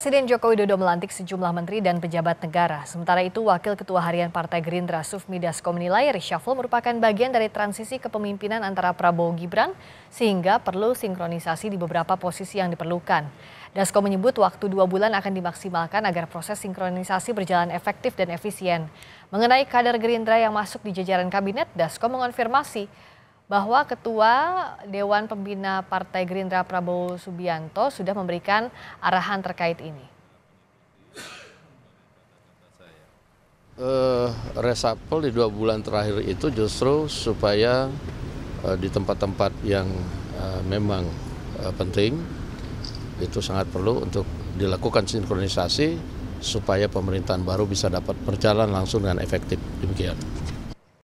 Presiden Joko Widodo melantik sejumlah menteri dan pejabat negara. Sementara itu, Wakil Ketua Harian Partai Gerindra Sufmi Dasko menilai reshuffle merupakan bagian dari transisi kepemimpinan antara Prabowo Gibran sehingga perlu sinkronisasi di beberapa posisi yang diperlukan. Dasko menyebut waktu dua bulan akan dimaksimalkan agar proses sinkronisasi berjalan efektif dan efisien. Mengenai kader Gerindra yang masuk di jajaran kabinet, Dasko mengonfirmasi bahwa Ketua Dewan Pembina Partai Gerindra Prabowo Subianto sudah memberikan arahan terkait ini. Uh, resapel di dua bulan terakhir itu justru supaya uh, di tempat-tempat yang uh, memang uh, penting itu sangat perlu untuk dilakukan sinkronisasi supaya pemerintahan baru bisa dapat berjalan langsung dengan efektif demikian.